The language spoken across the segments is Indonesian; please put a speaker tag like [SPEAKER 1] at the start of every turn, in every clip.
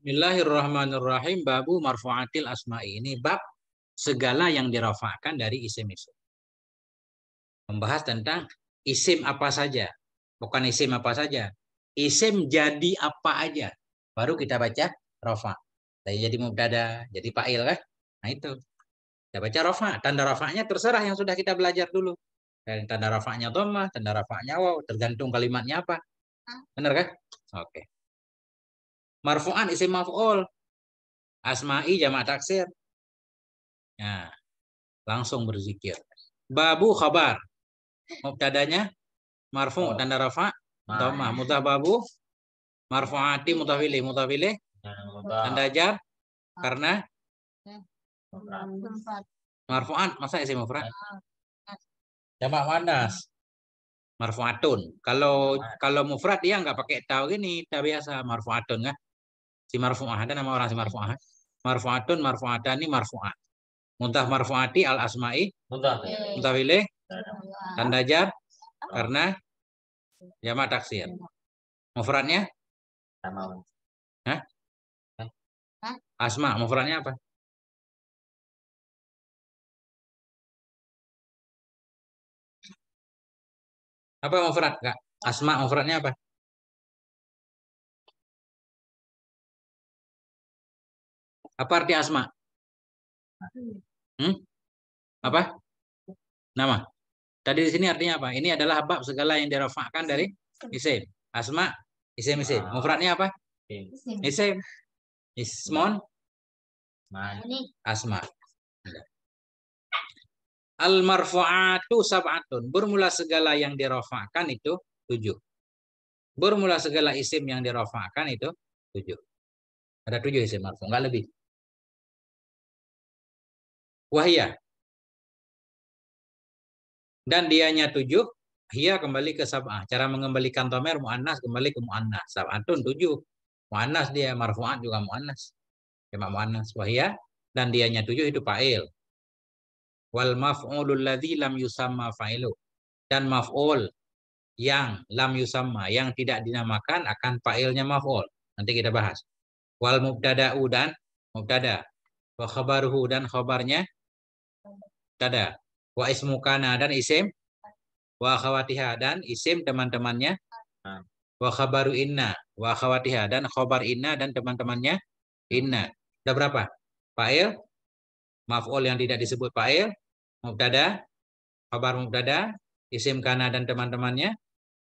[SPEAKER 1] Bismillahirrahmanirrahim. Babu marfu'atil
[SPEAKER 2] asma'i. Ini bab segala yang dirafakan dari isim-isim. Membahas tentang isim apa saja. Bukan isim apa saja. Isim jadi apa aja. Baru kita baca rafa. Jadi mubtada, jadi fa'il kan? Nah itu. Kita baca rafa. Tanda rafa'nya terserah yang sudah kita belajar dulu. Dan tanda rafa'nya dhamma, tanda rafa'nya wow, tergantung kalimatnya apa. Benar kan? Oke. Okay. Marfu'an isim maf'ul. Asma'i jamak taksir. Nah, langsung berzikir. Babu khabar. Mubtadanya marfu' tanda oh. rafa' dhammah nah. mutah babu marfu'ati mutafili mutafili
[SPEAKER 1] nah,
[SPEAKER 2] tanda jar karena marfu'an masa isim mufrad jamak muannas marfu'atun kalau nah. kalau mufrad dia nggak pakai tau gini tak biasa marfu'atun kan si marfu'ah ada nama orang si marfu'ah marfu'atun marfu'atani marfu'ah muntah marfu'ati al asma'i
[SPEAKER 1] muntah hmm. Muntah
[SPEAKER 2] wilih tanda jar karena jama taksir mufradnya
[SPEAKER 1] Hah? asma mufradnya apa apa mufrad kak asma mufradnya apa Apa arti asma?
[SPEAKER 2] Hmm? Apa? Nama. Tadi di sini artinya apa? Ini adalah bab segala yang dirafakkan dari isim. Asma, isim isim. Ah. Mufradnya apa? Isim. Ismon. Asma. Al marfu'atu sab'atun. Bermula segala yang dirafakkan itu tujuh. Bermula segala isim yang dirafakkan itu tujuh. Ada tujuh isim marfu, enggak lebih wahia. Dan dianya tujuh, hia kembali ke sab'ah. Cara mengembalikan tomer mu'annas kembali ke mu'annas. Sab'atun tujuh. Mu'annas dia marfu'at juga mu'annas. Cuma mu'annas wahia. Dan dianya tujuh itu fa'il. Wal maf'ulul ladzi lam yusamma fa'ilu. Dan maf'ul yang lam yusamma, yang tidak dinamakan akan fa'ilnya maf'ul. Nanti kita bahas. Wal mubtada'u dan mubtada. Wa khabaruhu dan khabarnya dada. Wa ismukana dan isim. Wa khawatiha dan isim teman-temannya. Wa khabaru inna. Wa khawatiha dan khobar inna dan teman-temannya. Inna. Sudah berapa? Fa'il. Maf'ul yang tidak disebut fa'il. Mubtada. Khabar mubtada. Isim kana dan teman-temannya.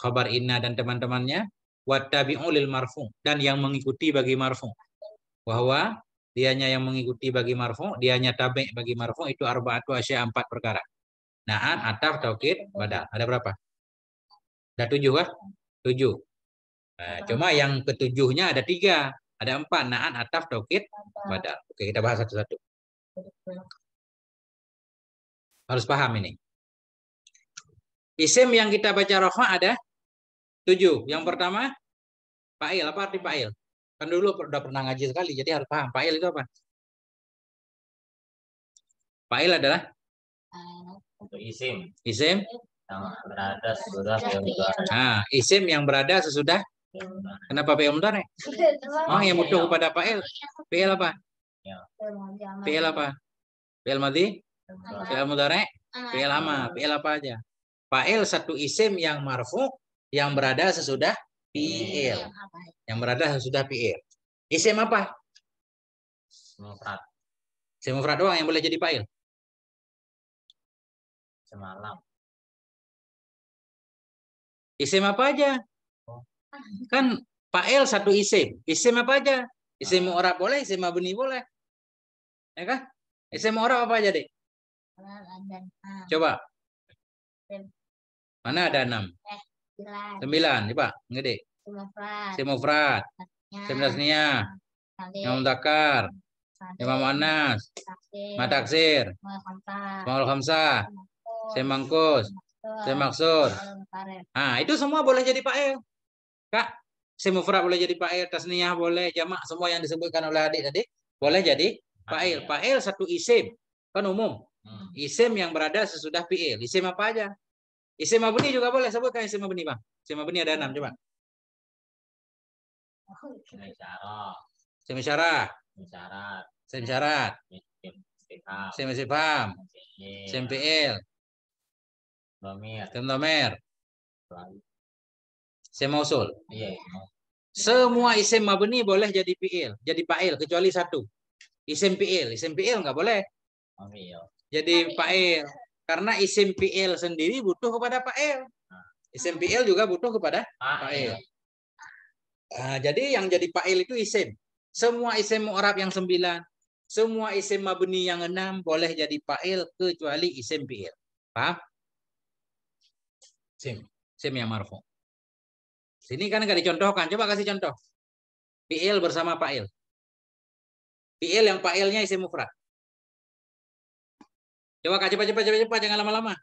[SPEAKER 2] Khabar inna dan teman-temannya. tabi'u lil marfu. Dan yang mengikuti bagi marfu. bahwa dianya yang mengikuti bagi marfu, dianya tabi bagi marfu itu arbaatu asya empat perkara. Naan, ataf, taukid, badal. Ada berapa? Ada tujuh kah? Tujuh. Nah, cuma yang ketujuhnya ada tiga. Ada empat. Naan, ataf, taukid, badal. Oke, kita bahas satu-satu.
[SPEAKER 1] Harus paham ini.
[SPEAKER 2] Isim yang kita baca rohma ada tujuh. Yang pertama, fa'il. Apa arti fa'il? Kan dulu udah pernah ngaji sekali, jadi harus paham. Fa'il itu apa? Fa'il adalah? Eh, isim. Isim?
[SPEAKER 1] Yang berada sesudah
[SPEAKER 2] Nah, isim yang berada sesudah? Kenapa PL mudah nih? Oh, yang iya. mutu kepada Fa'il. PL iya. apa? PL apa? PL mati?
[SPEAKER 1] PL mudare? Eh? Ah. PL ama? PL
[SPEAKER 2] apa aja? Fa'il satu isim yang marfu yang berada sesudah PIL e e Yang berada sudah PIL. E isim apa?
[SPEAKER 1] Semufrat. Semufrat doang yang boleh jadi fa'il. Semalam. Isim apa aja? Oh. Kan
[SPEAKER 2] fa'il satu isim. Isim apa aja? Isim ah. orang boleh, isim mabni boleh. Ya kan? Isim orang apa aja, Dek? Coba. Mana ada enam? Eh, sembilan. Coba, ya, ngede.
[SPEAKER 1] Semofrat.
[SPEAKER 2] Semofrat. Semnasnia. Imam Dakar. Imam Anas. Mataksir. Maul Hamsa. Semangkus. Semaksur. Ah, itu semua boleh jadi Pak El. Kak, semufrad boleh jadi Pak El, Tasniah boleh, jamak semua yang disebutkan oleh adik tadi boleh jadi Pak El. Pak El satu isim, kan umum. Hmm. Isim yang berada sesudah El. Isim apa aja? Isim Abuni juga boleh sebutkan isim Abuni, Bang. Isim Abuni ada enam, coba.
[SPEAKER 1] Syarat.
[SPEAKER 2] Sim syarat.
[SPEAKER 1] Sim syarat.
[SPEAKER 2] Sim syarat. Sim Iya. iya Semua isim mabni boleh jadi fi'il, jadi pail kecuali satu. Isim fi'il, isim fi'il nggak boleh. Jadi pail karena isim fi'il sendiri butuh kepada pail. Ah. Isim fi'il juga butuh kepada pail. Ah, iya. Ah, jadi yang jadi fa'il itu isim. Semua isim mu'rab yang sembilan, semua isim mabni yang enam boleh jadi fa'il kecuali isim fi'il. Paham? Isim. Isim yang marfu. Sini kan nggak dicontohkan. Coba kasih
[SPEAKER 1] contoh. Fi'il bersama fa'il. Fi'il yang fa'ilnya isim mufrad. Coba kak cepat cepat cepat cepat jangan lama-lama.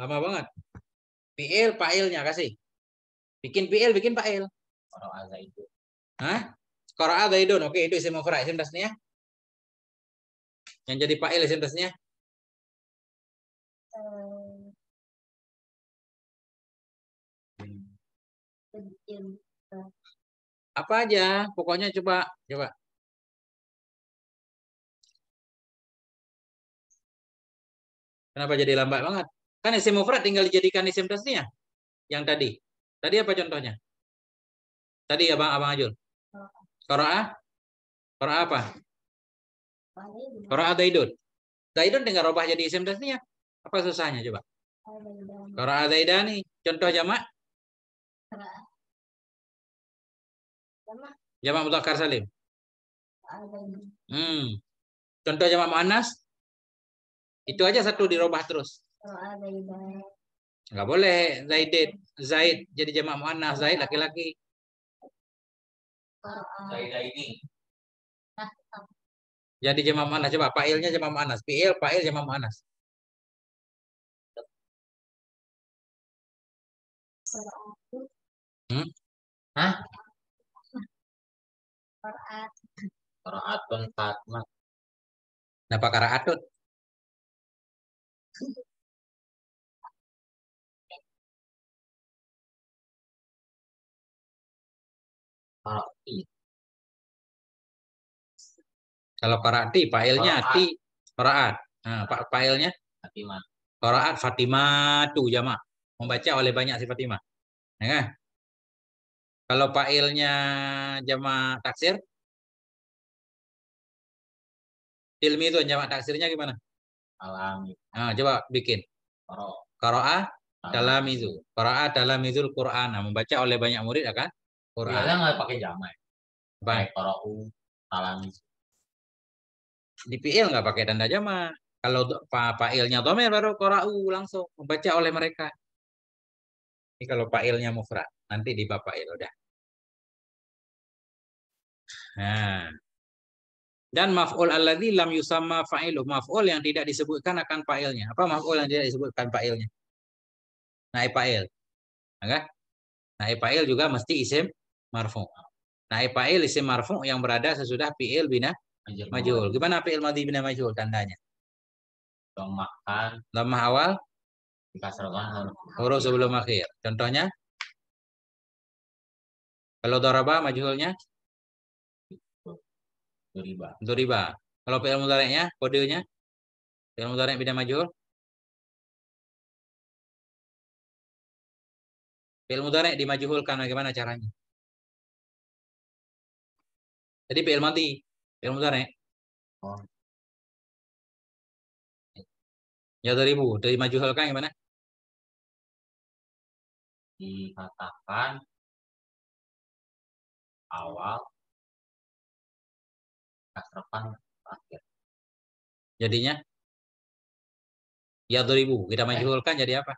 [SPEAKER 1] Lama banget. Fi'il fa'ilnya kasih. Bikin fi'il bikin fa'il. Qara'a Zaidun. Hah? Qara'a Zaidun. Oke, itu isim mufrad. Isim tasnya? Yang jadi fa'il isim tasnya? Eh, apa aja? Pokoknya coba coba. Kenapa jadi lambat banget? Kan isim mufrad tinggal dijadikan isim tasnya. Yang tadi. Tadi apa contohnya? Tadi ya bang Abang
[SPEAKER 2] Ajul. Qiraah? Qiraah apa? Qiraah zaidun zaidun dengan robah jadi isim tasnia. Ya? Apa susahnya coba? Qiraah
[SPEAKER 1] zaidani Contoh jamak?
[SPEAKER 2] Jamak mudzakkar salim. Hmm. Contoh jamak muannas? Itu aja satu dirubah terus. Enggak boleh Zaidid, Zaid jadi jamak muannas, Zaid laki-laki
[SPEAKER 1] ini. Nah,
[SPEAKER 2] jadi jemaah mana? coba failnya
[SPEAKER 1] jemaah Anas, fiil fail jemaah mana? Hmm? Hah? Qiraat. Qiraatun Fatma. Kalau
[SPEAKER 2] kalau Pak Korati, Pailnya Ti, Koraat. Nah, Pak Ilnya Fatimah. Koraat Fatimah tu jama. Membaca oleh banyak si Fatimah. Ya kan? Kalau Pailnya
[SPEAKER 1] jama taksir? Ilmi itu jama
[SPEAKER 2] taksirnya gimana? Alami. Nah, coba bikin. Koroa. dalam itu. Koroa dalam itu Quran. Nah, membaca oleh banyak murid akan ya Quran. Biasanya nggak pakai jamai, Baik. Korau talang. Di PL nggak pakai tanda jamak. Kalau pak Ilnya domer baru korau langsung membaca oleh mereka. Ini kalau Pak Ilnya mufrad. Nanti di bapak il udah. Nah. Dan maf'ul alladhi lam yusama fa'iluh. Maf'ul yang tidak disebutkan akan fa'ilnya. Apa maf'ul yang tidak disebutkan fa'ilnya? Naib fa'il. Enggak? Naib fa'il juga mesti isim marfu. Nah, fa'il isim marfu yang berada sesudah fi'il bina majul. Gimana fi'il madhi bina majul tandanya?
[SPEAKER 1] Lama kan? awal? Dikasrahkan huruf sebelum akhir. Contohnya? Kalau doraba majulnya? Duriba. Duriba. Kalau fi'il mudhari'nya kodenya? Fi'il mudhari' bina majul? Fi'il mudhari' dimajhulkan bagaimana caranya? jadi PL mati PL mutar ya oh. ya dari bu dari maju halka gimana dikatakan awal kasrapan akhir jadinya ya 2000 kita maju majuhulkan eh, jadi apa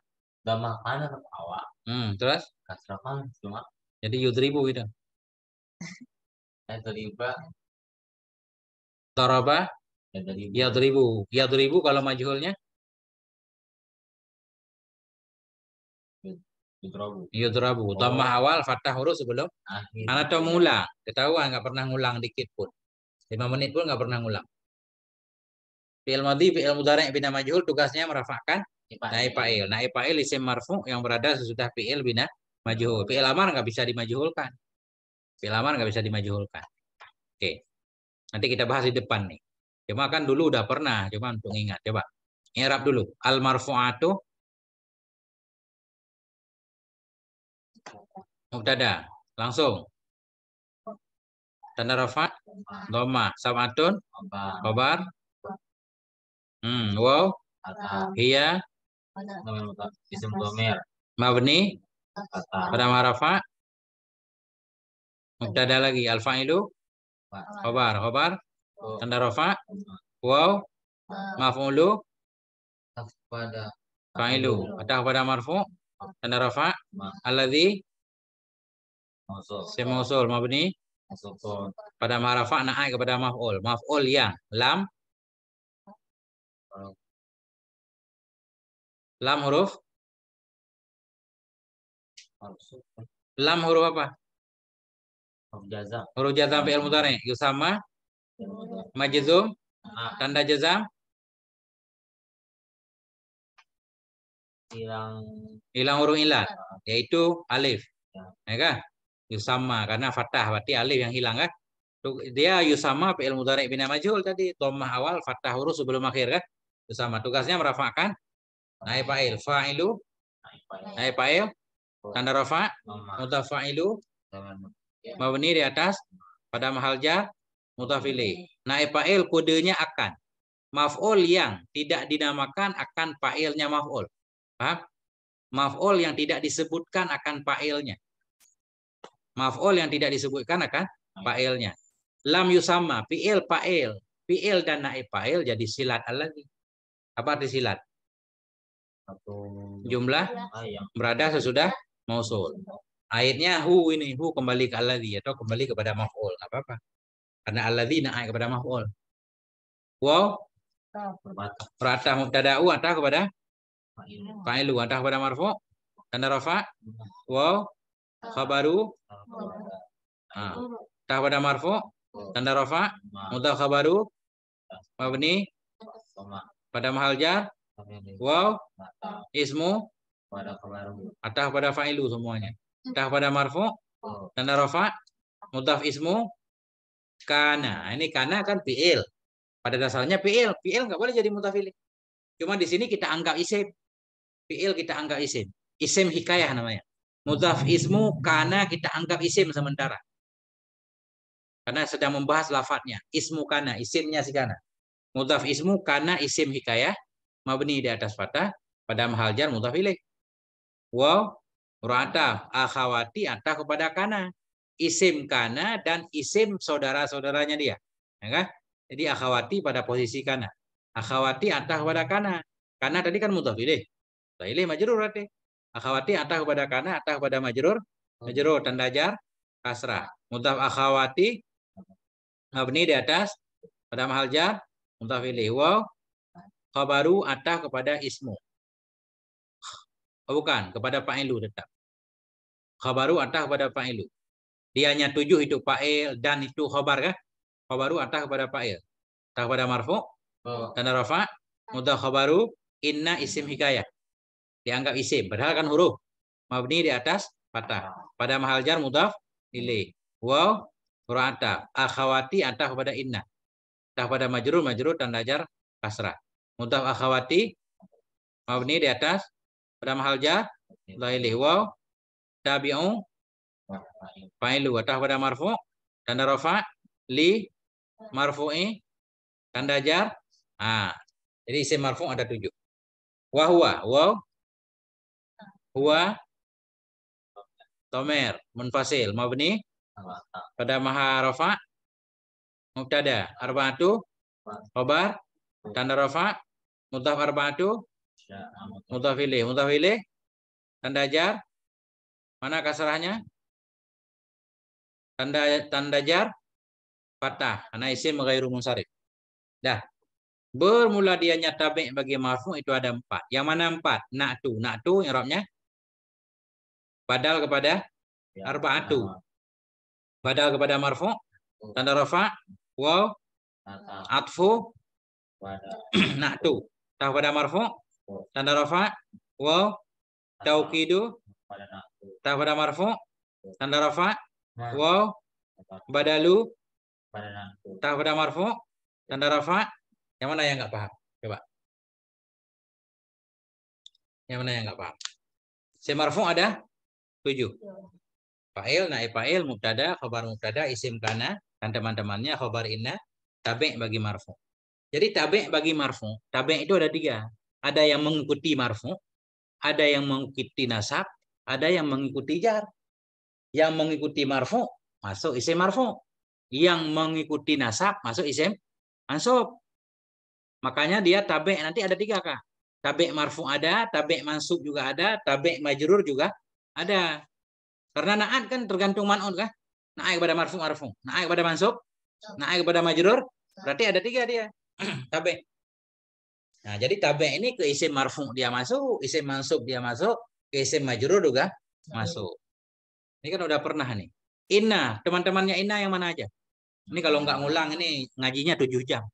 [SPEAKER 1] dama kanan awal hmm, terus kasrapan cuma jadi yudribu ya, gitu Yadriba. Daraba. Yadribu. Yadribu kalau majhulnya? Yudrabu.
[SPEAKER 2] Yudrabu. Oh. awal, fatah huruf sebelum
[SPEAKER 1] akhir. Anak atau mula.
[SPEAKER 2] Ketahuan nggak pernah ngulang dikit pun. Lima menit pun nggak pernah ngulang. Fi'il madhi, fi'il yang bina majhul tugasnya merafakkan naib fa'il. Naib fa'il isim marfu yang berada sesudah fi'il bina majhul. Fi'il amar nggak bisa dimajhulkan. Dilamar nggak bisa dimajuhulkan. Oke. Nanti kita bahas di depan nih. Cuma kan dulu udah pernah, cuma untuk ingat. Coba. nyerap dulu. Al marfu'atu
[SPEAKER 1] mubtada. Langsung.
[SPEAKER 2] Tanda rafat, Doma, sabatun, Kobar. Hmm, wow. Hiya. Mabni pada marafa ada lagi al fa'ilu khobar khobar tanda rafa Wow? maf'ulu pada fa'ilu ada pada marfu tanda rafa alladhi Semusul. mabni pada marafa naik kepada maf'ul maf'ul yang lam
[SPEAKER 1] lam huruf lam huruf apa Huruf jazam fi'il mudhari. Yusama. majizum Tanda jazam. Hilang. Hilang huruf ilah. Iya.
[SPEAKER 2] Yaitu alif. Iya. Ya kan? Yusama. Karena fatah. Berarti alif yang hilang kan? Dia yusama fi'il mudhari bina majul tadi. Dhammah awal fatah huruf sebelum akhir kan? Yusama. Tugasnya merafakkan. Naib fa'il. Fa'ilu. Naib fa'il. Tanda rafa. Mudhafa'ilu mabni ya. di atas pada mahalja mutafili. Hmm. Naib eh, fa'il kodenya akan. Maf'ul yang tidak dinamakan akan pailnya maf'ul. Paham? Maf'ul yang tidak disebutkan akan pailnya. Maf'ul yang tidak disebutkan akan pailnya. Hmm. Lam yusama, fi'il pail Fi'il dan naib fa'il jadi silat lagi. Apa arti silat? Jumlah ah, iya. berada sesudah mausul. Airnya hu ini hu kembali ke alladhi atau kembali kepada maf'ul, enggak apa-apa. Karena alladhi naik kepada maf'ul. Wow. mubtada mubtada'u atau kepada fa'ilu atau kepada marfu? Tanda rafa? Wow. Khabaru? Ah. pada marfu? Tanda rafa? Mudah khabaru? Mabni? Pada mahal jar? Wow. Ismu? atah pada fa'ilu semuanya kah hmm. pada marfu tanda oh. rofa mutaf ismu kana nah, ini kana kan fiil pada dasarnya fiil fiil nggak boleh jadi mutaf ilik. cuma di sini kita anggap isim fiil kita anggap isim isim hikayah namanya mutaf ismu kana kita anggap isim sementara karena sedang membahas lafadznya ismu kana isimnya si kana mutaf ismu kana isim hikayah mabni di atas fatah pada mahal jar mudhaf Wow, Ro'ata akhawati atah kepada kana. Isim kana dan isim saudara-saudaranya dia. Ya kan? Jadi akhawati pada posisi kana. Akhawati atah kepada kana. kana tadi kan mutaf ilih. Ilih majrur berarti. Akhawati atah kepada kana, atah kepada majerur. Majerur tanda jar kasrah. Mutaf akhawati mabni di atas pada mahal jar mutaf ilih. Wow. Khabaru atah kepada ismu. Oh, bukan, kepada Pak fa'ilu tetap. Khabaru atas kepada Pak fa'ilu. hanya tujuh itu fa'il dan itu khabar kah? Khabaru atas kepada Pak fa'il. Atas kepada marfu, tanda oh. rafa, mudah khabaru, inna isim hikayah. Dianggap isim, padahal kan huruf. Mabni di atas, patah. Pada mahal jar mudaf, Ili. Wow, huruf atas. Akhawati atas kepada inna. Atas kepada majrur, majrur tanda jar, kasrah. Mudaf akhawati, mabni di atas, pada mahal ja dhailih wa tabi'u fa'ilu wa pada marfu tanda rafa li marfu'i tanda jar
[SPEAKER 1] ah jadi isim marfu ada tujuh wa huwa wa
[SPEAKER 2] huwa Tomer, munfasil, mabni, pada maha rafa, mubtada, arba'atu, khabar tanda rafa, mudhaf arba'atu, Ya, mutafilih, mutafilih. Tanda jar? Mana kasarahnya? Tanda tanda jar? Patah. Karena isim ghairu munsarif. Dah. Bermula dianya tabik bagi marfu itu ada empat. Yang mana empat? Nak yang i'rabnya badal kepada ya, arba atu Badal kepada marfu, tanda rafa, wow atfu, Nak tu. Tahu pada marfu, tanda rafa wow, taukidu tak pada marfu tanda rafa wow, badalu tak pada marfu tanda rafa yang mana yang nggak
[SPEAKER 1] paham coba yang mana yang nggak paham
[SPEAKER 2] si marfu ada tujuh fa'il naib fa'il mubtada khabar mubtada isim kana dan teman-temannya khabar inna tabek bagi marfu jadi tabek bagi marfu tabek itu ada tiga ada yang mengikuti marfu, ada yang mengikuti nasab, ada yang mengikuti jar. Yang mengikuti marfu masuk isim marfu. Yang mengikuti nasab masuk isim mansub. Makanya dia tabe, nanti ada tiga kak. Tabe marfu ada, tabe mansub juga ada, tabe majrur juga ada. Karena naat kan tergantung manut kan. Naik kepada marfu marfu, naik kepada mansub, naik kepada majrur. Berarti ada tiga dia. tabe. Nah, jadi tabi' ini ke isim marfu dia masuk, isim mansub dia masuk, ke isim majrur juga iya. masuk. Ini kan udah pernah nih. Inna, teman-temannya Inna yang mana aja? Ini kalau nggak ngulang ini ngajinya 7 jam.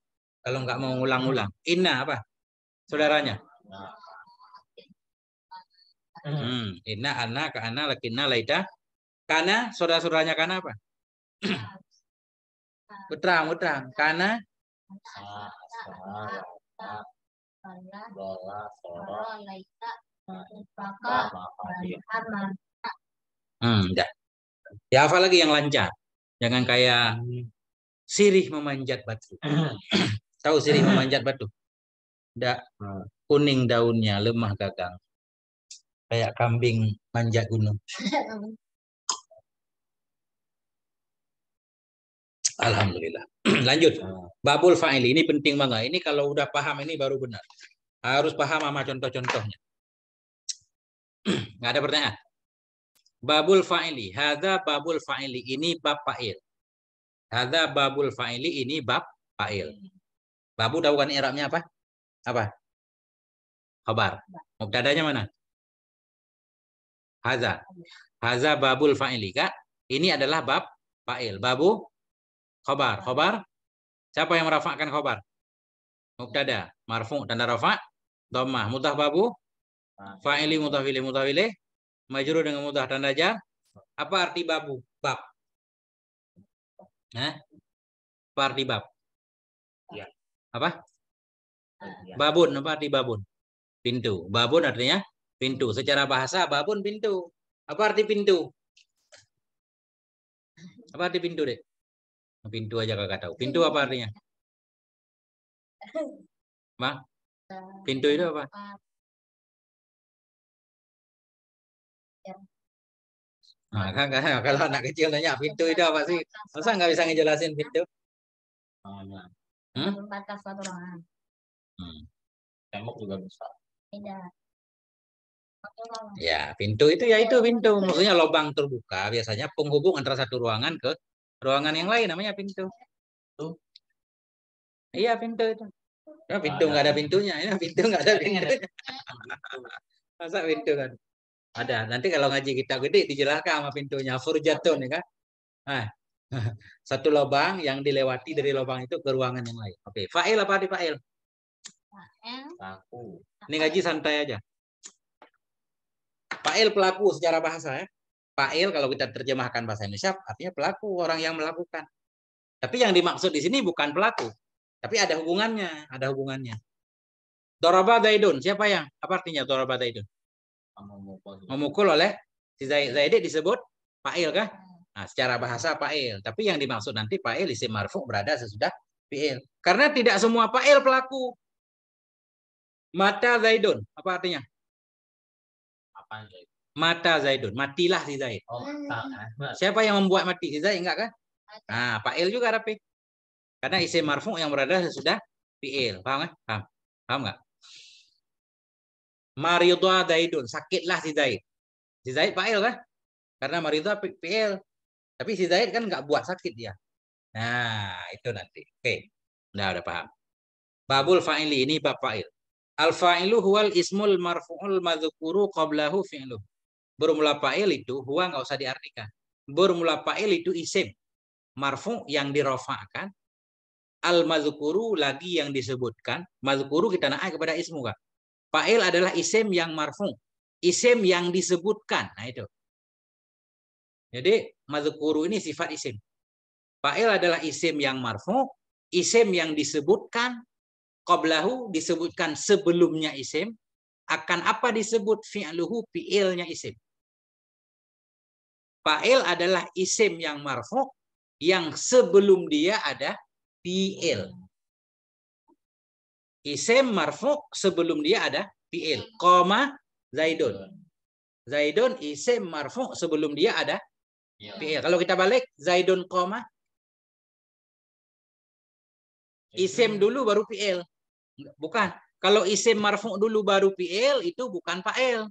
[SPEAKER 2] Kalau nggak mau ngulang-ngulang. Inna apa? Saudaranya. Hmm. Inna, Anna, lagi inna Laida. karena saudara-saudaranya karena apa? Putra, putra. karena
[SPEAKER 1] Hmm, iya.
[SPEAKER 2] hmm Ya apa lagi yang lancar? Jangan kayak sirih memanjat batu. Tahu sirih memanjat batu? Tidak. Hmm. Kuning daunnya, lemah gagang. Kayak kambing manjat gunung. Alhamdulillah. Lanjut. Ah. Babul fa'ili ini penting banget. Ini kalau udah paham ini baru benar. Harus paham sama contoh-contohnya. Nggak ada pertanyaan. Babul fa'ili. Hada babul fa'ili ini bab fa'il. Hada babul fa'ili ini bab fa'il. Babu tahu kan irapnya apa? Apa? Khabar. Mubtadanya mana? Haza. Haza babul fa'ili, Kak. Ini adalah bab fa'il. Babu khobar. Khobar, siapa yang merafakkan khobar? Mubtada, marfu, tanda rafa, dhammah, babu, fa'ili mutafili mutafili, majrur dengan mutah tanda jar. Apa arti babu? Bab. Hah? Apa arti bab? Ya. Apa? Ya. Babun, apa arti babun? Pintu. Babun artinya pintu. Secara bahasa babun pintu. Apa arti pintu? Apa arti pintu, Dek?
[SPEAKER 1] Pintu aja kakak tahu. Pintu apa artinya? Ma? Pintu itu apa? Nah, kan, kan, kalau anak kecil nanya pintu itu apa sih? Masa nggak bisa ngejelasin pintu? Oh, ya. Hmm? Batas ruangan.
[SPEAKER 2] Hmm. Tembok juga besar. Tidak. Ya, pintu itu ya itu pintu. Maksudnya lubang terbuka biasanya penghubung antara satu ruangan ke ruangan yang lain namanya pintu. Tuh. Iya pintu itu. Ya, pintu nggak ada. ada pintunya, ya pintu nggak ada pintunya. Masa pintu kan? Ada. Nanti kalau ngaji kita gede dijelaskan sama pintunya furjatun ya kan. Nah, satu lubang yang dilewati dari lubang itu ke ruangan yang lain. Oke, okay. fa'il apa di fa'il? Pelaku. Ini ngaji santai aja. Fa'il pelaku secara bahasa ya. Fa'il kalau kita terjemahkan bahasa Indonesia artinya pelaku, orang yang melakukan. Tapi yang dimaksud di sini bukan pelaku, tapi ada hubungannya, ada hubungannya. Doraba Zaidun, siapa yang? Apa artinya Doraba Zaidun? Memukul. oleh si Zaid disebut fa'il kah? Nah, secara bahasa fa'il, tapi yang dimaksud nanti fa'il isim marfu berada sesudah fi'il. Karena tidak semua fa'il pelaku. Mata Zaidun, apa artinya? Apa Zaidun? Mata Zaidun. Matilah si Zaid. Oh,
[SPEAKER 1] hmm.
[SPEAKER 2] eh, Siapa yang membuat mati si Zaid? Enggak kan? Nah, Fa'il juga Rapi. Karena isim marfu yang berada sudah fi'il. Paham kan? Paham. Paham nggak? Maridwa Zaidun. Sakitlah si Zaid. Si Zaid Fa'il kan? Karena maridwa fi'il. Tapi si Zaid kan enggak buat sakit dia. Nah, itu nanti. Oke. Okay. Nah, udah paham. Babul fa'ili ini bab fa'il. Al fa'ilu huwal ismul marfu'ul madhukuru qablahu fi'luhu bermula fa'il itu huwa nggak usah diartikan. Bermula fa'il itu isim marfu yang dirofakan al mazkuru lagi yang disebutkan mazkuru kita naik kepada ismu kak. Fa'il adalah isim yang marfu, isim yang disebutkan. Nah itu. Jadi mazkuru ini sifat isim. Fa'il adalah isim yang marfu, isim yang disebutkan qablahu disebutkan sebelumnya isim akan apa disebut fi'luhu fi'ilnya isim. Fa'il adalah isim yang marfu yang sebelum dia ada fi'il. Isim marfu sebelum dia ada fi'il. Koma Zaidun. Zaidun isim marfu sebelum dia ada ya. fi'il. Kalau kita balik Zaidun koma isim ya. dulu baru fi'il. Bukan. Kalau isim marfu dulu baru fi'il itu bukan fa'il.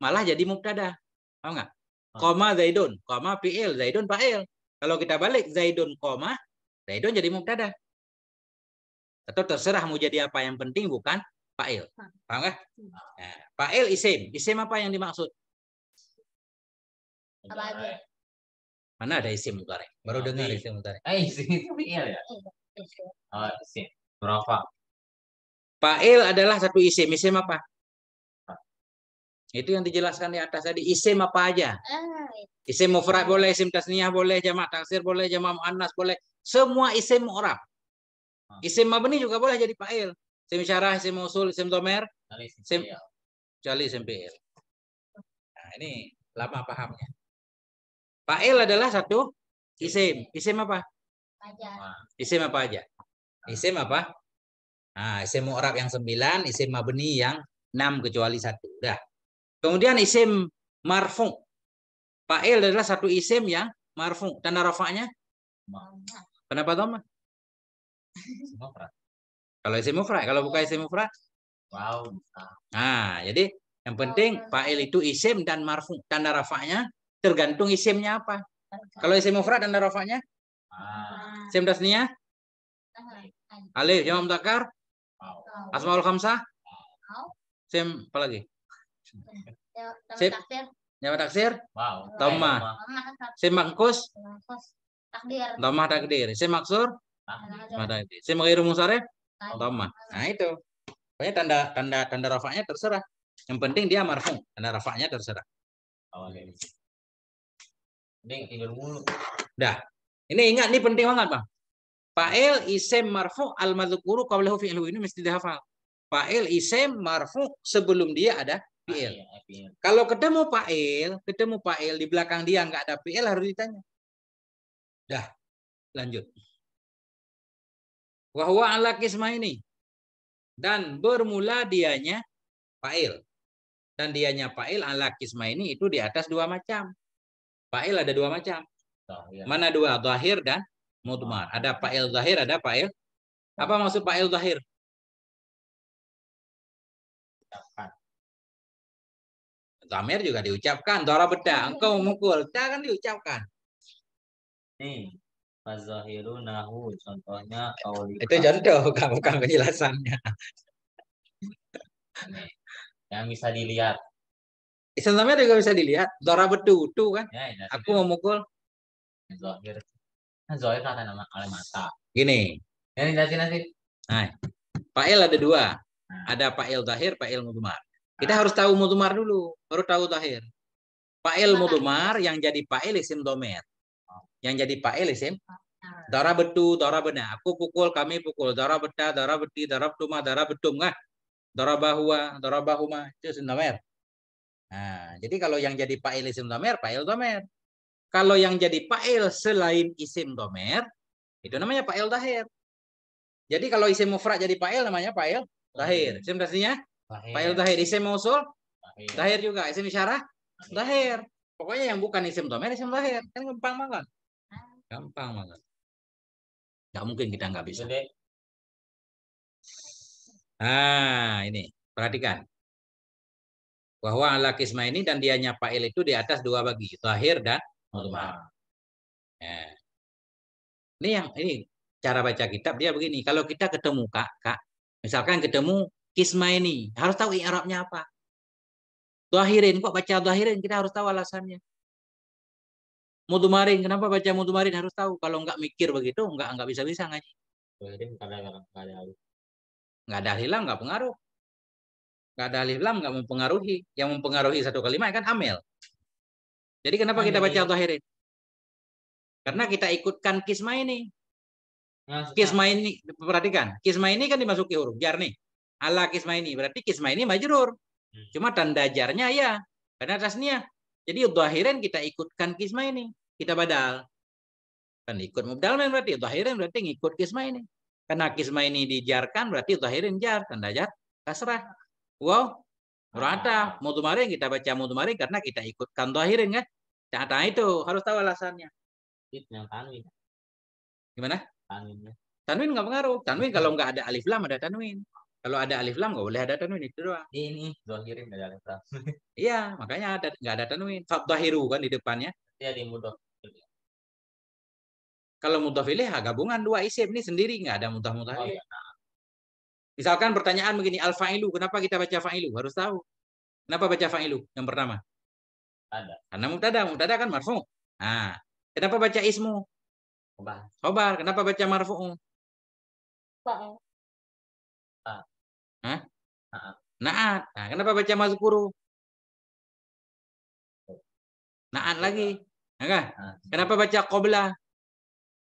[SPEAKER 2] Malah jadi mubtada. Paham nggak? Ah. Koma Zaidun, koma fi'il, Zaidun fa'il. Kalau kita balik Zaidun koma, Zaidun jadi mubtada. Atau terserah mau jadi apa yang penting bukan fa'il. Ah. Paham nggak? Kan? Hmm. Ya. Nah, fa'il isim. Isim apa yang dimaksud? Apa Mana ada isim mudhari? Baru dengar isim mudhari. Eh, isim itu fi'il ya?
[SPEAKER 1] Iya,
[SPEAKER 2] oh, isim. Berapa? Fa'il adalah satu isim. Isim apa? Itu yang dijelaskan di atas tadi isim apa aja. Ah, iya. Isim mufrad boleh, isim tasniyah boleh, jamak taksir boleh, jamak muannas boleh. Semua isim mu'rab. Ah. Isim mabni juga boleh jadi fa'il. Isim syarah, isim usul, isim domer, isim jali isim fi'il. Nah, ini lama pahamnya. Fa'il adalah satu isim. Isim apa? Ah, isim apa aja? Isim apa? Nah, isim mu'rab yang sembilan, isim mabni yang enam kecuali satu. Udah. Kemudian isim marfu. Fa'il adalah satu isim yang marfu. Tanda rafa'nya? Kenapa Toma? Kalau isim mufra, kalau bukan isim mufra? Wow. Nah, jadi yang penting fa'il itu isim dan marfu. Tanda rafa'nya tergantung isimnya apa. Kalau isim mufra tanda rafa'nya? Ah. Isim tasniyah? Alif, jamak mudzakkar? Asmaul khamsah? Isim apa lagi? Sip. Nyawa taksir?
[SPEAKER 1] Wow. Tomah. Si mangkus? Takdir. Tomah
[SPEAKER 2] takdir. Si maksur?
[SPEAKER 1] takdir.
[SPEAKER 2] Si mengiru musarif? Tomah. Nah itu. Pokoknya tanda tanda tanda rafaknya terserah. Yang penting dia marfu. Tanda rafaknya terserah. Oh, Ini tidur mulu. Dah. Ini ingat ini penting banget, Bang. Fa'il isim marfu al madzkuru qablahu fi'luhu ini mesti dihafal. Fa'il isim marfu sebelum dia ada PL. Iya, Kalau ketemu Pak El, ketemu Pak El di belakang dia nggak ada PL harus ditanya. Dah, lanjut. Wahwa ala kisma ini. Dan bermula dianya Pak El Dan dianya Pak ala kisma ini itu di atas dua macam. Pak El ada dua macam. Mana dua? Zahir dan mutmar. Ah. Ada Pak El zahir, ada Pak El. Apa maksud Pak El zahir? tamir juga diucapkan. Tora beda. Engkau iya. memukul. Tidak kan diucapkan. Nih. Fazahiru nahu. Contohnya. Kaulika. Itu contoh. Bukan, bukan penjelasannya. Nih, yang bisa dilihat. Isan tamir juga bisa dilihat. Tora bedu. itu kan. Ya, ya, Aku ya. memukul. Zahir. Zahir kata kan nama oleh mata. Gini. Ini nanti nanti. Nah, El ada dua. Nah. Ada Pak El Zahir, Pak El Mugumar. Kita harus tahu mudomar dulu, baru tahu tahir. Fa'il mudomar yang jadi fa'il isim domer. Yang jadi fa'il isim darah betu, darah bena. Aku pukul, kami pukul. Darah beta, darah beti, darah betuma, darah betum kan? Darah bahua, darah bahuma itu isim domer. Nah, jadi kalau yang jadi fa'il isim domer, fa'il domer. Kalau yang jadi fa'il selain isim domer, itu namanya fa'il tahir. Jadi kalau isim mufrad jadi fa'il namanya fa'il tahir. Isim tersinya? Fa'il Tahir Isim mausul? Tahir juga. Isim isyarah? Tahir. Pokoknya yang bukan isim domer, isim tahir. Kan gampang banget. Gampang banget.
[SPEAKER 1] Gak mungkin kita nggak bisa.
[SPEAKER 2] Ah ini. Perhatikan. Bahwa ala kisma ini dan dianya fa'il itu di atas dua bagi. Tahir dan mutmah. Ya. Ini yang ini cara baca kitab dia begini. Kalau kita ketemu kak, kak, misalkan ketemu ini Harus tahu i'rabnya apa. Dohirin, kok baca dohirin? Kita harus tahu alasannya. Mudumarin, kenapa baca mudumarin? Harus tahu. Kalau nggak mikir begitu, nggak nggak bisa-bisa ngaji.
[SPEAKER 1] Dohirin kadang nggak ada
[SPEAKER 2] Nggak ada hilang, nggak pengaruh. Nggak ada hilang, nggak mempengaruhi. Yang mempengaruhi satu kalimat kan amel. Jadi kenapa amel. kita baca dohirin? Iya. Karena kita ikutkan kisma ini. Nah, kisma ini, perhatikan. Kisma ini kan dimasuki huruf jar nih. Ala ini Berarti kisma ini majrur. Hmm. Cuma tanda jarnya ya. Karena tasnya. Jadi akhiran kita ikutkan kisma ini, Kita badal. Kan ikut mubdalmen berarti. akhiran berarti ngikut ini. Karena ini dijarkan berarti akhiran jar. Tanda jar kasrah. Wow. merata ah. Mutumarin kita baca mutumarin karena kita ikutkan dhahiran kan. Ya. Nah, itu harus tahu alasannya. tanwin. Gimana? Tanwin. Ya. Tanwin nggak pengaruh. Tanwin iya. kalau nggak ada alif lam ada tanwin. Kalau ada alif lam nggak boleh ada tanwin itu doang. Ini doang kirim ada
[SPEAKER 1] alif lam.
[SPEAKER 2] iya, makanya ada nggak ada tanwin. Fathahiru kan di depannya. Iya di mudah. Kalau mudah pilih gabungan dua isim ini sendiri nggak ada mudah mudah. Oh, iya. Nah. Misalkan pertanyaan begini Alfa Ilu kenapa kita baca Ilu Harus tahu. Kenapa baca Ilu yang pertama? Ada. Karena mubtada, mubtada kan marfu. Nah, kenapa baca ismu?
[SPEAKER 1] Khobar. Khobar. Kenapa baca marfu? Hah? Naat. Nah, kenapa baca mazkuru?
[SPEAKER 2] Naat iya. lagi. Enggak? Ya kan? nah, kenapa baca qoblah?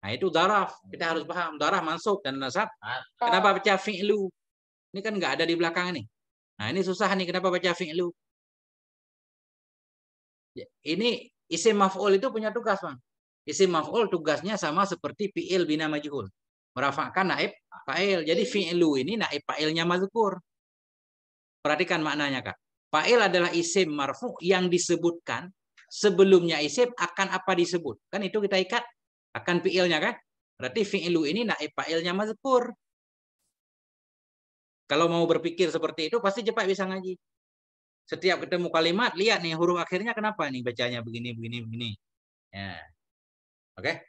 [SPEAKER 2] Nah, itu darah Kita harus paham. darah masuk dan nasab. Nah, kenapa baca fi'lu? Ini kan nggak ada di belakang ini Nah, ini susah nih. Kenapa baca fi'lu? Ya, ini isim maf'ul itu punya tugas, Bang. Isim maf'ul tugasnya sama seperti fi'il bina majhul merafakkan naib fa'il. Jadi fi'lu ini naib fa'ilnya mazkur. Perhatikan maknanya, Kak. Fa'il adalah isim marfu yang disebutkan sebelumnya isim akan apa disebut. Kan itu kita ikat akan fi'ilnya kan? Berarti fi'lu ini naib fa'ilnya mazkur. Kalau mau berpikir seperti itu pasti cepat bisa ngaji. Setiap ketemu kalimat, lihat nih huruf akhirnya kenapa nih bacanya begini begini begini. Ya. Oke.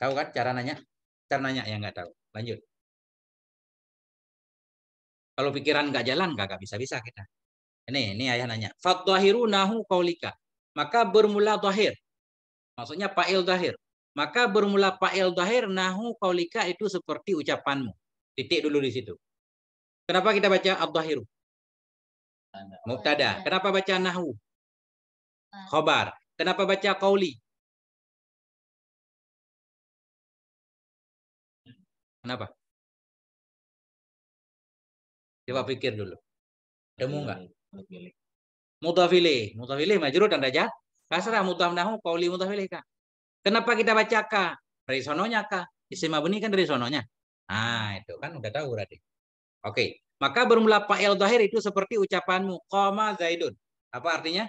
[SPEAKER 2] Tahu kan cara nanya? Ntar nanya yang nggak tahu. Lanjut. Kalau pikiran nggak jalan, nggak bisa-bisa kita. Ini, ini ayah nanya. Fatwahiru nahu kaulika. Maka bermula tahir. Maksudnya pa'il tahir. Maka bermula pa'il tahir nahu kaulika itu seperti ucapanmu. Titik dulu di situ. Kenapa kita baca abdahiru? Muktada. Kenapa baca nahu?
[SPEAKER 1] Khobar. Kenapa baca kauli? Kenapa?
[SPEAKER 2] Coba pikir dulu. Demu nggak? Mutafilih. Mutafilih majrur dan dajat. Kasrah mutamnahu kauli qauli mutafilih ka. Kenapa kita baca ka? Dari sononya ka. Isim mabni kan dari sononya. Nah, itu kan udah tahu berarti. Oke. Maka bermula fa'il zahir itu seperti ucapanmu koma zaidun. Apa artinya?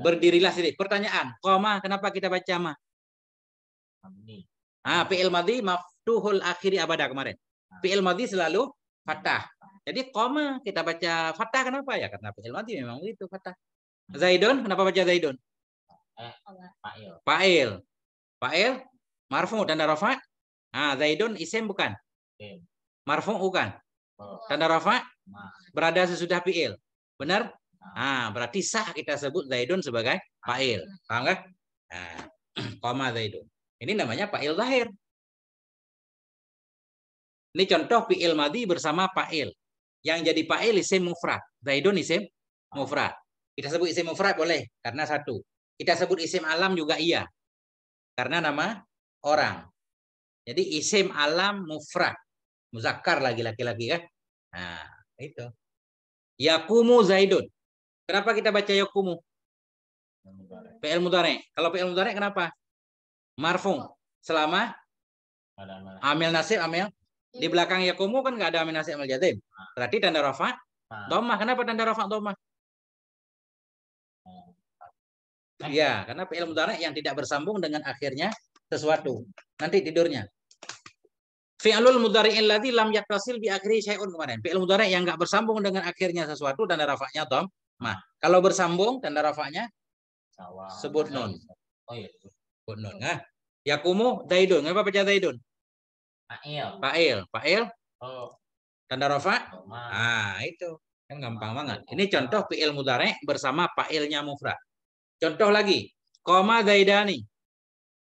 [SPEAKER 2] Berdirilah sendiri. Pertanyaan, koma kenapa kita baca ma? Mabni. Ah, fi'il madhi maftuhul akhiri abada kemarin. Fi'il madhi selalu fathah. Jadi koma kita baca fathah kenapa ya? Karena fi'il madhi memang begitu fathah. Zaidun, kenapa baca Zaidun?
[SPEAKER 1] Eh, fa'il.
[SPEAKER 2] Fa'il. Fa'il marfu tanda rafa. Ah, Zaidun isim bukan? Marfu bukan? Oh. Tanda rafa berada sesudah fi'il. Benar? Ah, berarti sah kita sebut Zaidun sebagai fa'il. Paham enggak? Ah, koma Zaidun. Ini namanya fa'il zahir. Ini contoh fi'il Madi bersama fa'il. Yang jadi fa'il isim mufrad. Zaidun isim mufrad. Kita sebut isim mufrad boleh karena satu. Kita sebut isim alam juga iya. Karena nama orang. Jadi isim alam mufrad. Muzakkar lagi laki-laki kan? Nah, itu. Yakumu Zaidun. Kenapa kita baca yakumu? PL Mudare. Kalau PL Mudare kenapa? marfung selama amil nasib amil di iya. belakang yakumu kan nggak ada amil nasib amil jatim ah. berarti tanda rafa ah. domah kenapa tanda rafa domah ah. Iya, karena fi'il mudhari yang tidak bersambung dengan akhirnya sesuatu. Nanti tidurnya. Fi'lul mudhari'il ladzi lam yaktasil bi akhiri syai'un kemarin. Fi'il mudhari' yang enggak bersambung dengan akhirnya sesuatu tanda rafa'nya tom. kalau bersambung tanda rafa'nya sebut nun. Oh iya. Bunun. Hmm. Nah, kumu Daidun. Kenapa baca zaidun? Fa'il. Fa'il. Fa'il. Oh. Tanda rofa? Oh, ah itu. Kan gampang banget. Ini contoh pl mutareh bersama pak fa'ilnya mufrad. Contoh lagi. Koma zaidani.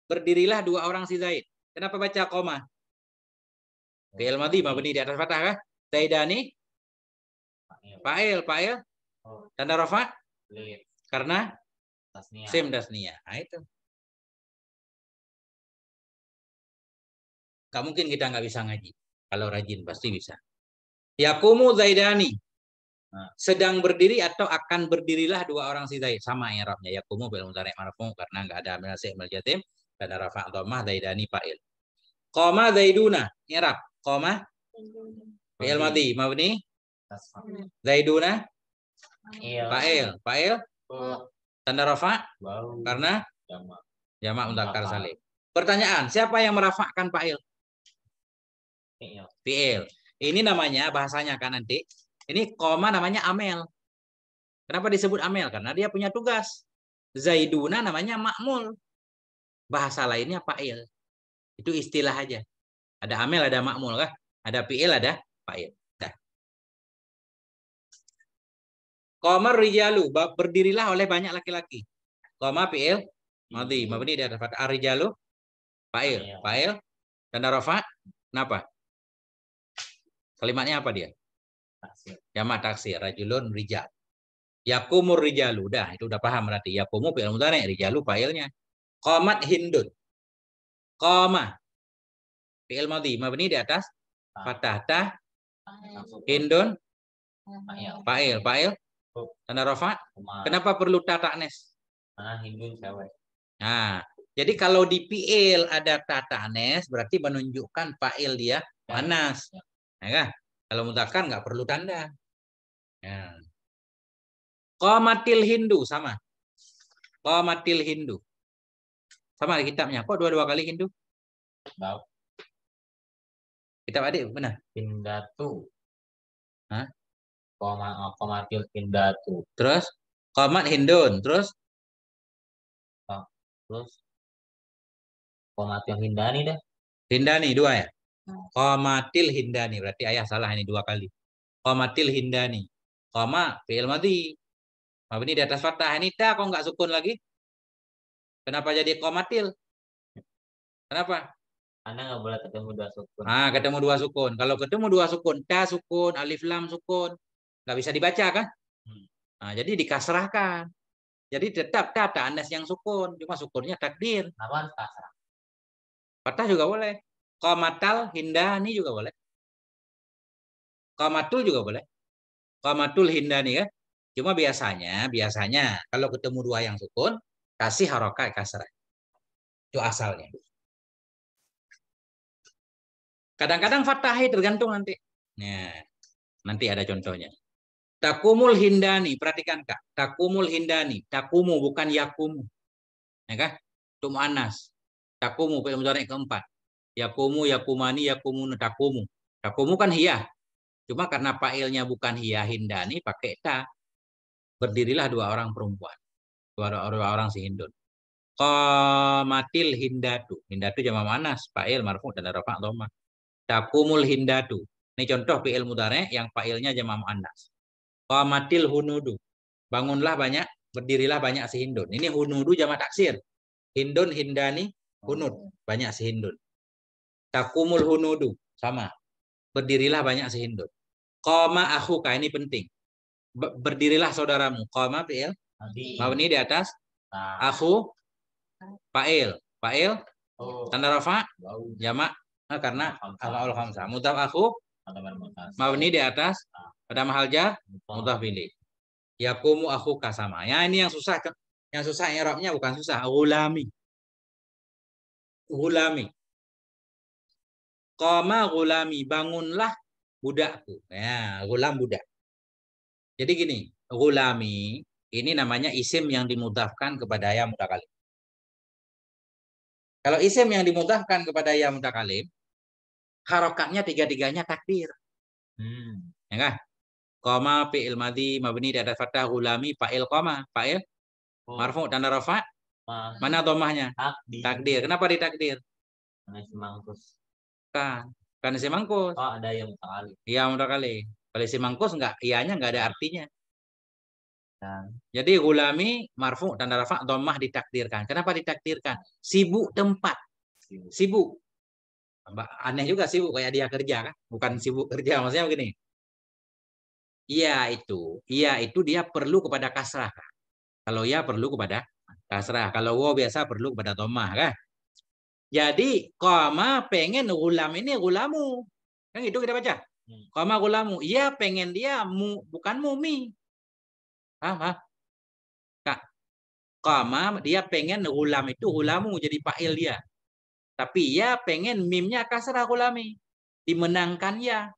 [SPEAKER 2] Berdirilah dua orang si Zaid. Kenapa baca koma? Fi'il mbak beni di atas patah kah? Zaidani pak el oh. Tanda rofa? Karena?
[SPEAKER 1] Tasnia. Sim dasnia. Nah, itu.
[SPEAKER 2] Gak mungkin kita nggak bisa ngaji. Kalau rajin pasti bisa. Yakumu Zaidani. Nah, sedang berdiri atau akan berdirilah dua orang si Zaid. Sama ya i'rabnya. Yakumu bil tarik marfu karena nggak ada amil sih mal jatim dan rafa' dhammah Zaidani fa'il. koma Zaiduna. Koma. Fa'il mati Maaf nih. Zaiduna fa'il. Fa'il tanda rafa' karena jamak untuk salim. Pertanyaan, siapa yang merafakkan Il? Iya. Fiil. Ini namanya bahasanya kan nanti. Ini koma namanya amel. Kenapa disebut amel? Karena dia punya tugas. Zaiduna namanya makmul. Bahasa lainnya fa'il. Itu istilah aja. Ada amel, ada makmul kah? Ada fiil, ada fa'il. Koma Komar rijalu, berdirilah oleh banyak laki-laki. Koma fiil, madhi. Iya. Mabni dia dapat arijalu, fa'il. Iya. Fa'il, tanda rafa, kenapa? Kalimatnya apa dia? Jama taksir, rajulun rijal. Yakumur rijalu, udah itu udah paham berarti. Yakumu fi'il mudhari, rijalu fa'ilnya. Qamat hindun. Qama. Fi'il madhi mabni di atas ah. fathah tah hindun fa'il fa'il oh. tanda rofa kenapa perlu nes?
[SPEAKER 1] ah hindun cewek
[SPEAKER 2] nah jadi kalau di PL ada tata anes berarti menunjukkan fa'il dia ya. panas. Ya. Ya kan? Kalau mutakar nggak perlu tanda. Ya. Komatil Hindu sama. Komatil Hindu. Sama kitabnya. Kok dua-dua kali Hindu?
[SPEAKER 1] Tahu. Kitab adik mana? Hindatu. Hah? Koma, komatil hindatu. Terus? Komat hindun. Terus? Terus? Komatil hindani deh.
[SPEAKER 2] Hindani dua ya? Qamatil hindani. Berarti ayah salah ini dua kali. Qamatil hindani. Qama fi'il madhi. ini di atas fatah Ini tak kok nggak sukun lagi? Kenapa jadi qamatil? Kenapa? Karena nggak boleh ketemu dua sukun. Ah, ketemu dua sukun. Kalau ketemu dua sukun, ta sukun, alif lam sukun, nggak bisa dibaca kan? Nah, jadi dikasrahkan. Jadi tetap tak ta anas yang sukun, cuma sukunnya takdir. Kenapa harus kasrah? juga boleh. Komatal hindani juga boleh. Komatul juga boleh. Komatul hindani ya. Cuma biasanya, biasanya kalau ketemu dua yang sukun, kasih harokat kasrah. Itu asalnya. Kadang-kadang fatahi tergantung nanti. Ya, nanti ada contohnya. Takumul hindani, perhatikan kak. Takumul hindani, takumu bukan yakumu. Ya kan? Tum anas. Takumu pilih keempat. Yakumu, yakumani, yakumu, takumu. Takumu kan hiya. Cuma karena pailnya bukan hiya hindani, pakai ta. Berdirilah dua orang perempuan. Dua, dua orang si Hindun. Qamatil hindatu. Hindatu jama manas. Pail marfu dan rafa dhamma. Takumul hindatu. Ini contoh fi'il mudhari yang fa'ilnya jama muannas. Qamatil hunudu. Bangunlah banyak, berdirilah banyak si Hindun. Ini hunudu jama taksir. Hindun hindani hunud, banyak si Hindun. Takumul hunudu. Sama. Berdirilah banyak sehindun. Koma ahuka. Ini penting. Berdirilah saudaramu. Koma fi'il. ini di atas. Aku. Fa'il. Fa'il. Oh. Tanda rafa. Jama. Nah, karena Allah khamsah. Mutaf aku. ini di atas. Pada mahalja. Mutaf pilih. Yakumu aku sama. Ya ini yang susah. Yang susah Arabnya bukan susah. Ulami. Ulami. Koma gulami, bangunlah budakku. Ya, gulam budak. Jadi gini, gulami ini namanya isim yang dimudahkan kepada ya mutakalim. Kalau isim yang dimudahkan kepada ya mutakalim, harokatnya tiga-tiganya takdir. Hmm. Ya kan? Koma, fi'il madhi, mabni, dada fatah gulami, fa'il koma, fa'il, oh. marfu, tanda rafa, Ma. mana domahnya? Takdir. takdir. Kenapa ditakdir? Bukan. Karena semangkuk mangkus. Oh, ada yang ya Iya, kali Kalau si mangkus enggak, ianya enggak ada artinya. Nah. Jadi gulami marfu dan rafa domah ditakdirkan. Kenapa ditakdirkan? Sibuk tempat. Sibuk. sibuk. Aneh juga sibuk kayak dia kerja kan? Bukan sibuk kerja maksudnya begini. Iya itu, iya itu dia perlu kepada kasrah. Kalau ya perlu kepada kasrah, kalau wo biasa perlu kepada domah kan? Jadi koma pengen gulam ini gulamu. Kan itu kita baca. Hmm. Koma gulamu. Iya pengen dia mu, bukan mumi. Paham? Kak. Koma dia pengen gulam itu gulamu jadi fa'il dia. Tapi ya pengen mimnya kasrah gulami. Dimenangkan ya.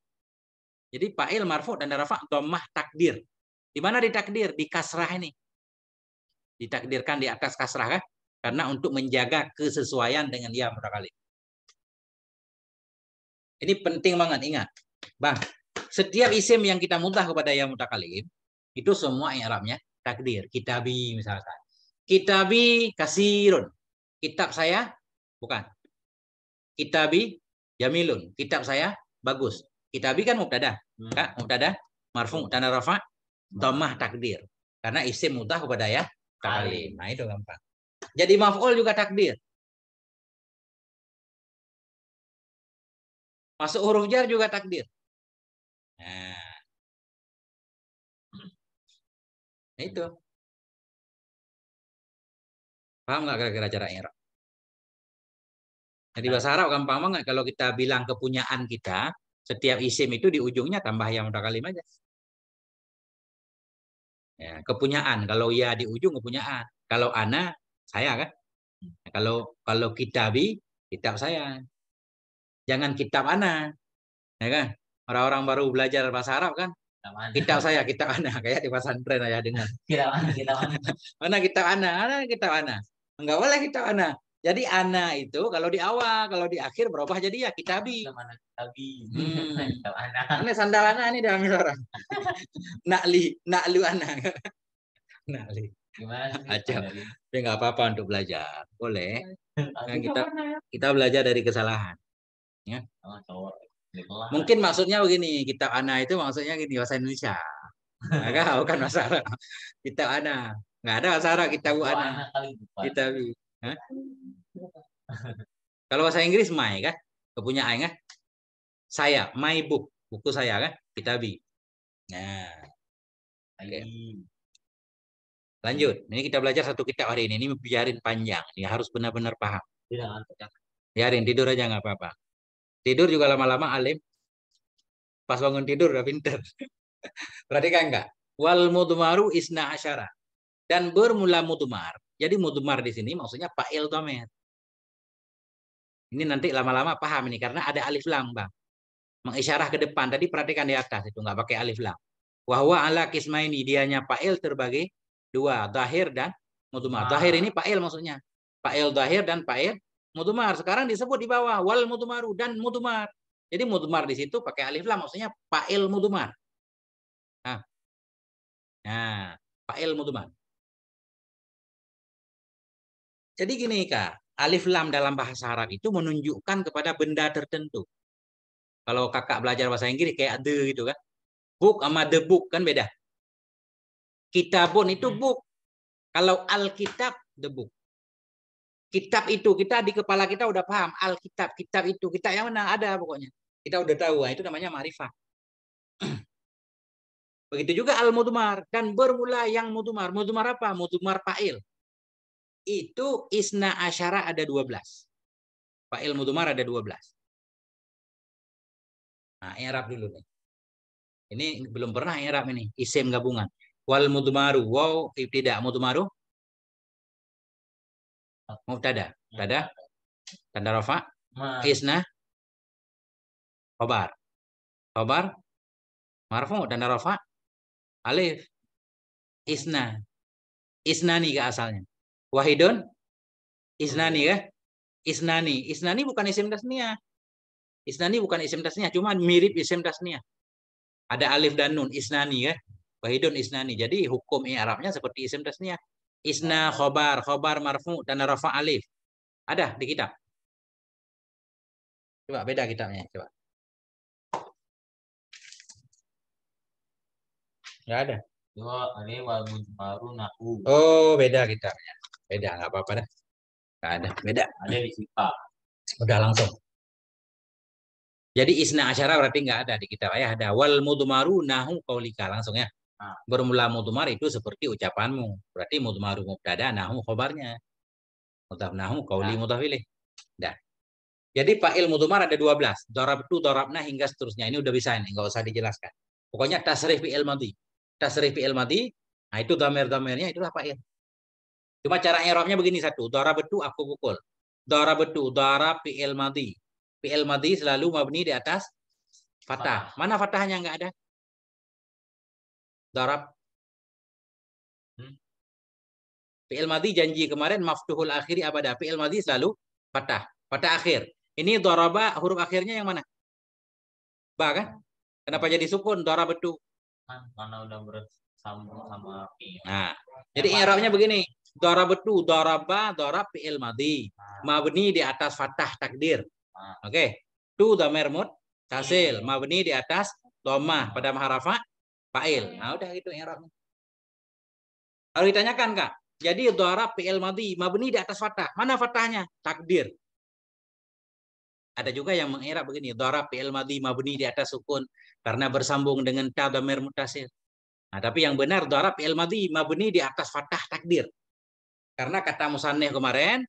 [SPEAKER 2] Jadi fa'il marfu dan rafa dhammah takdir. Di mana ditakdir? Di kasrah ini. Ditakdirkan di atas kasrah kan? Karena untuk menjaga kesesuaian dengan dia kali. Ini penting banget ingat. Bang, setiap isim yang kita mutah kepada yang mutakalim itu semua yang i'rabnya takdir. Kitabi misalkan. Kitabi kasirun. Kitab saya bukan. Kitabi jamilun. Kitab saya bagus. Kitabi kan mubtada. Enggak, hmm. kan? mubtada marfu tanda rafa domah takdir. Karena isim mutah kepada ya kalim
[SPEAKER 1] Nah itu gampang. Jadi maf'ul juga takdir. Masuk huruf jar juga takdir. Nah. itu.
[SPEAKER 2] Paham nggak kira-kira cara Arab? Jadi nah. bahasa Arab gampang banget kalau kita bilang kepunyaan kita, setiap isim itu di ujungnya tambah yang kalimat aja. Ya, kepunyaan. Kalau ya di ujung kepunyaan. Kalau ana saya kan. kalau kalau kitabi, kitab saya. Jangan kitab ana. Ya kan? Orang-orang baru belajar bahasa Arab kan. Kitab saya, kitab ana kayak di pesantren ayah dengar. Kitab ana, kitab ana. Mana kitab ana? Ana kitab ana. Enggak boleh kitab ana. Jadi ana itu kalau di awal, kalau di akhir berubah jadi ya kitabi. Mana kitabi. Hmm. Kitab ana. Ini sandal ana ini diambil orang. nakli, naklu ana. nakli. Gimana sih? Ya. Tapi nggak apa-apa untuk belajar. Boleh. Iya. Nah, kita kita belajar dari kesalahan. Ya.
[SPEAKER 1] Oh, Mungkin
[SPEAKER 2] maksudnya begini, kita anak itu maksudnya gini bahasa Indonesia. Enggak, bukan bahasa Arab. Kitab ana. Enggak ada bahasa Arab kitab oh, ana.
[SPEAKER 1] Kitab.
[SPEAKER 2] Kalau bahasa Inggris my kan, kepunyaan kan? Saya, my book, buku saya kan, kitabi. Nah. Okay. Lanjut. Ini kita belajar satu kitab hari ini. Ini biarin panjang. Ini harus benar-benar paham. Iya, kan? Biarin tidur aja nggak apa-apa. Tidur juga lama-lama alim. Pas bangun tidur udah pinter. Berarti kan enggak Wal mudumaru isna asyara. Dan bermula mudumar. Jadi mudumar di sini maksudnya fa'il domet. Ini nanti lama-lama paham ini karena ada alif lam, Bang. Mengisyarah ke depan. Tadi perhatikan di atas itu nggak pakai alif lam. Wahwa ala kisma ini dianya el terbagi dua dahir dan mutumar. Dahir ah. ini pak el maksudnya. pak el dahir dan pak el mutumar. Sekarang disebut di bawah wal mutumaru dan mutumar. Jadi mutumar di situ pakai alif lam maksudnya pak el mutumar.
[SPEAKER 1] Nah. Nah, el mutumar.
[SPEAKER 2] Jadi gini Kak, alif lam dalam bahasa Arab itu menunjukkan kepada benda tertentu. Kalau kakak belajar bahasa Inggris kayak the gitu kan. Book sama the book kan beda. Kitabun itu hmm. book. Kalau Alkitab, the book. Kitab itu, kita di kepala kita udah paham. Alkitab, kitab itu. Kita yang mana ada pokoknya. Kita udah tahu, ah, itu namanya marifah. Begitu juga al-mudumar. Dan bermula yang mudumar. Mudumar apa? Mudumar pail Itu isna asyara ada 12. pail mudumar ada 12. Nah, Arab dulu nih. Ini belum pernah Arab ini, isim gabungan wal mudmaru waw ibtidak mudmaru mubtada tada tanda rafa nah. isna
[SPEAKER 1] khabar khabar marfu tanda rafa
[SPEAKER 2] alif isna isnani ke asalnya wahidun isnani ya isnani isnani bukan isim tasniah isnani bukan isim tasniah cuma mirip isim tasniah ada alif dan nun isnani ya wahidun isnani. Jadi hukum i'rabnya seperti isim tasniyah. Isna khobar, khobar marfu, dan rafa alif. Ada di kitab. Coba beda kitabnya, coba. Enggak ada. Oh, beda kitabnya. Beda, nggak apa-apa dah. Nggak ada, beda. Ada di kitab. Udah langsung. Jadi isna asyara berarti nggak ada di kitab. Ya, ada wal mudmaru nahu kaulika langsung ya. Bermula mudmar itu seperti ucapanmu. Berarti mudmaru mubtada nahmu khobarnya. mudaf nahmu qauli mudhaf nah. ilaih. Dah. Jadi fa'il mudmar ada 12. tu darabna hingga seterusnya. Ini udah bisa ini, enggak usah dijelaskan. Pokoknya tasrif fi'il madhi. Tasrif fi'il madhi, nah itu damir-damirnya itulah fa'il. Cuma cara i'rabnya begini satu, tu aku pukul. tu darab fi'il madhi. Fi'il madhi selalu mabni di atas fatah Mana fatahnya enggak ada? darab. Hmm. Fi'il madhi janji kemarin maftuhul akhiri abada. Fi'il madhi selalu patah, patah akhir. Ini doraba huruf akhirnya yang mana? Ba kan? Kenapa jadi sukun? Dora betul
[SPEAKER 1] kan, Karena udah bersambung sama fi'il.
[SPEAKER 2] Nah, jadi i'rabnya begini. Dora betul doraba, dora fi'il madhi. Nah. Mabni di atas fatah takdir. Nah. Oke. Okay. Tu damir mut tasil. Mabni di atas domah. Pada maharafah Fa'il. Hmm. Nah, udah itu i'rabnya. Kalau ditanyakan, Kak, jadi dharab P.L. madhi mabni di atas fathah. Mana fathahnya? Takdir. Ada juga yang mengira begini, dharab P.L. madhi mabni di atas sukun karena bersambung dengan ta dhamir mutasil. Nah, tapi yang benar dharab P.L. madhi mabni di atas fathah takdir. Karena kata Musanneh kemarin,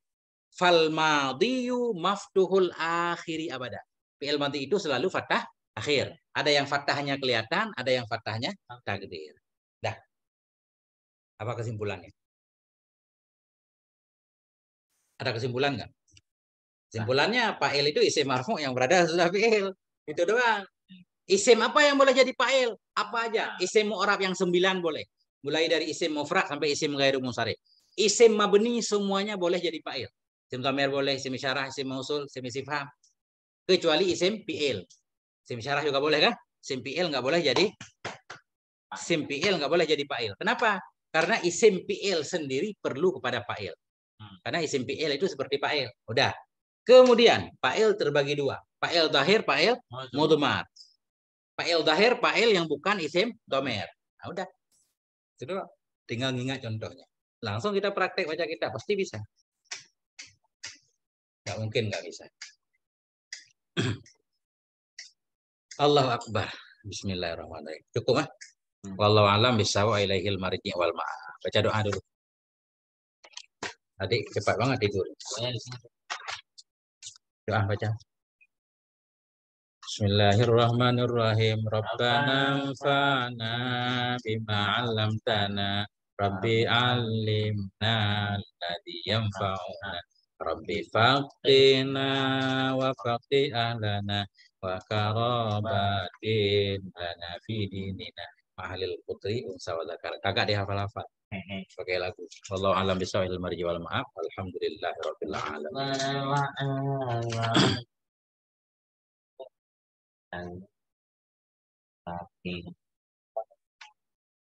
[SPEAKER 2] fal madiyu maftuhul akhiri abada. P.L. madhi itu selalu fathah akhir. Iya. Ada yang fatahnya kelihatan, ada yang fatahnya takdir. Dah. Apa kesimpulannya? Ada kesimpulan nggak? Kesimpulannya pail itu isim marfu yang berada sudah fi'il. Itu doang. Isim apa yang boleh jadi pail? Apa aja? Nah. Isim mu'rab yang sembilan boleh. Mulai dari isim mufrad sampai isim ghairu munsharif. Isim mabni semuanya boleh jadi pail. Isim tamir boleh, isim isyarah, isim mausul, isim isifham. Kecuali isim fi'il. Sim syarah juga boleh kan? Sim PL nggak boleh jadi sim PL nggak boleh jadi pail Kenapa? Karena isim PL sendiri perlu kepada pail hmm. Karena isim PL itu seperti pail Udah. Kemudian pail terbagi dua. pail dahir pail mudmar. pail dahir pail yang bukan isim domer. Nah, udah. Itu Tinggal ingat contohnya. Langsung kita praktek baca kita. Pasti bisa. Nggak mungkin nggak bisa. Allah Akbar. Bismillahirrahmanirrahim. Cukup ah? Hmm. Wallahu alam bisawa ilaihil marji wal ma'a. Baca doa dulu. Adik cepat banget tidur. Doa baca. Bismillahirrahmanirrahim. Rabbana fa'na bima 'allamtana. Rabbi 'allimna alladhi yanfa'una. Rabbi faqina wa faqi ahlana karobatin lana fi dinina mahalil putri unsa wa zakar. Kakak dihafal-hafal sebagai lagu. Wallahu alam bisawil marji wal ma'af. Alhamdulillah rabbil
[SPEAKER 1] alamin.